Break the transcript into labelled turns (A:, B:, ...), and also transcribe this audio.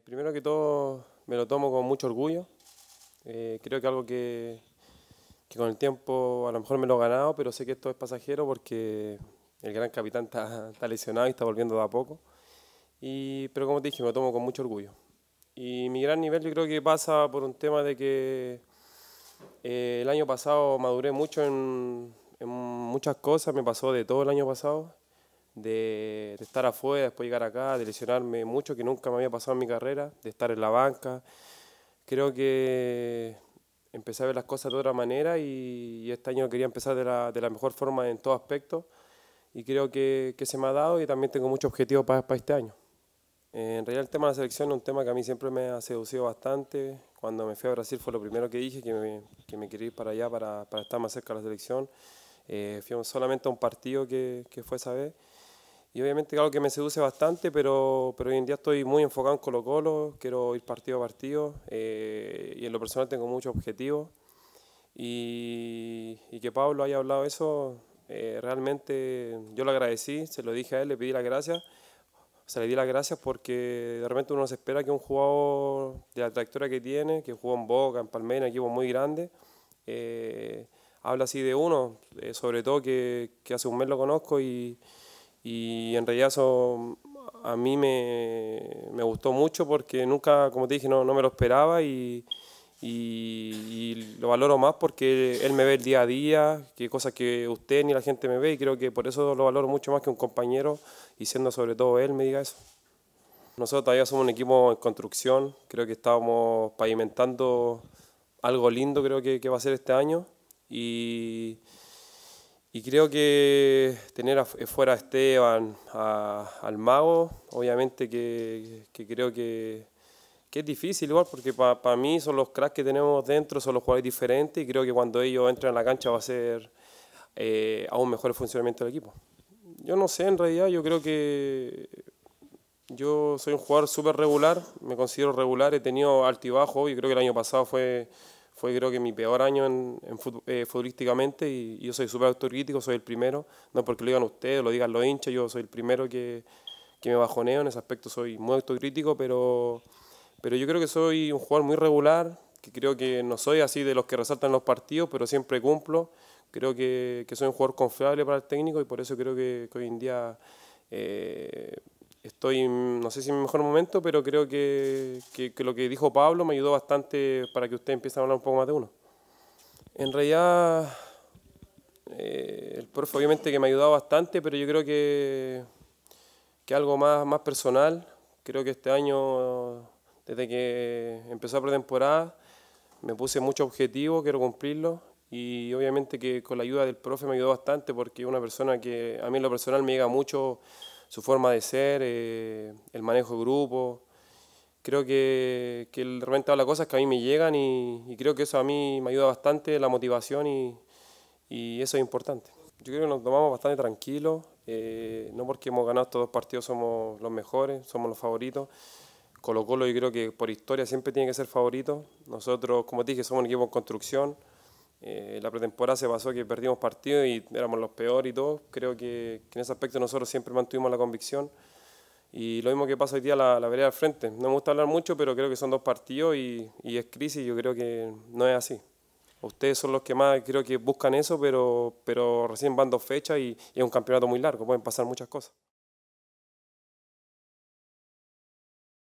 A: Eh, primero que todo, me lo tomo con mucho orgullo. Eh, creo que algo que, con el tiempo a lo mejor me lo he ganado, pero sé que esto es pasajero porque el gran capitán está, lesionado y está volviendo de a poco. pero como te dije, me lo tomo con mucho orgullo. Y mi gran nivel yo creo que pasa por un tema de que eh, el año pasado maduré mucho en muchas cosas, me pasó de todo el año pasado de, estar afuera, después llegar acá, de lesionarme mucho, que nunca me había pasado en mi carrera, de estar en la banca. Creo que empecé a ver las cosas de otra manera y, este año quería empezar de la, de la, mejor forma en todo aspecto y creo que, se me ha dado y también tengo muchos objetivos para, para este año. Eh, en realidad el tema de la selección es un tema que a mí siempre me ha seducido bastante. Cuando me fui a Brasil fue lo primero que dije, que me, que me quería ir para allá para, para, estar más cerca de la selección. Eh, fui solamente a un partido que, que fue esa vez y obviamente algo que me seduce bastante, pero, pero hoy en día estoy muy enfocado en Colo Colo, quiero ir partido a partido eh, y en lo personal tengo muchos objetivos. Y, que Pablo haya hablado eso, eh, realmente yo lo agradecí, se lo dije a él, le pedí las gracias, se le di las gracias porque de repente uno se espera que un jugador de la trayectoria que tiene, que jugó en Boca, en Palmeiras, equipo muy grande, eh, habla así de uno, sobre todo que, que hace un mes lo conozco y y en realidad eso a mí me, me gustó mucho porque nunca, como te dije, no, no me lo esperaba y, y, lo valoro más porque él me ve el día a día, que cosas que usted ni la gente me ve y creo que por eso lo valoro mucho más que un compañero y siendo sobre todo él me diga eso. Nosotros todavía somos un equipo en construcción, creo que estábamos pavimentando algo lindo creo que, que va a ser este año y y creo que tener eh, fuera a Esteban, al mago, obviamente que, creo que, es difícil igual, porque para mí son los cracks que tenemos dentro, son los jugadores diferentes y creo que cuando ellos entren a la cancha va a ser eh, aún mejor el funcionamiento del equipo. Yo no sé, en realidad yo creo que yo soy un jugador súper regular, me considero regular, he tenido altibajo y creo que el año pasado fue fue creo que mi peor año en, eh, futbolísticamente y, yo soy súper autocrítico, soy el primero, no porque lo digan ustedes, lo digan los hinchas, yo soy el primero que, que me bajoneo, en ese aspecto soy muy autocrítico, pero, pero yo creo que soy un jugador muy regular, que creo que no soy así de los que resaltan los partidos, pero siempre cumplo, creo que, que soy un jugador confiable para el técnico y por eso creo que, hoy en día... Eh, estoy, no sé si en mi mejor momento, pero creo que, que, lo que dijo Pablo me ayudó bastante para que usted empiece a hablar un poco más de uno. En realidad, eh, el profe obviamente que me ha ayudado bastante, pero yo creo que, que algo más, más personal, creo que este año, desde que empezó la pretemporada, me puse mucho objetivo, quiero cumplirlo. y obviamente que con la ayuda del profe me ayudó bastante porque es una persona que a mí en lo personal me llega mucho su forma de ser, eh, el manejo de grupo. Creo que, que él realmente las cosas que a mí me llegan y, creo que eso a mí me ayuda bastante, la motivación y, eso es importante. Yo creo que nos tomamos bastante tranquilos, eh, no porque hemos ganado estos dos partidos somos los mejores, somos los favoritos. Colo Colo yo creo que por historia siempre tiene que ser favorito. Nosotros, como te dije, somos un equipo en construcción. Eh, la pretemporada se pasó que perdimos partidos y éramos los peores y todo. Creo que, en ese aspecto nosotros siempre mantuvimos la convicción. Y lo mismo que pasa hoy día la, la vereda al frente. No me gusta hablar mucho, pero creo que son dos partidos y, es crisis. Yo creo que no es así. Ustedes son los que más creo que buscan eso, pero, pero recién van dos fechas y es un campeonato muy largo. Pueden pasar muchas cosas.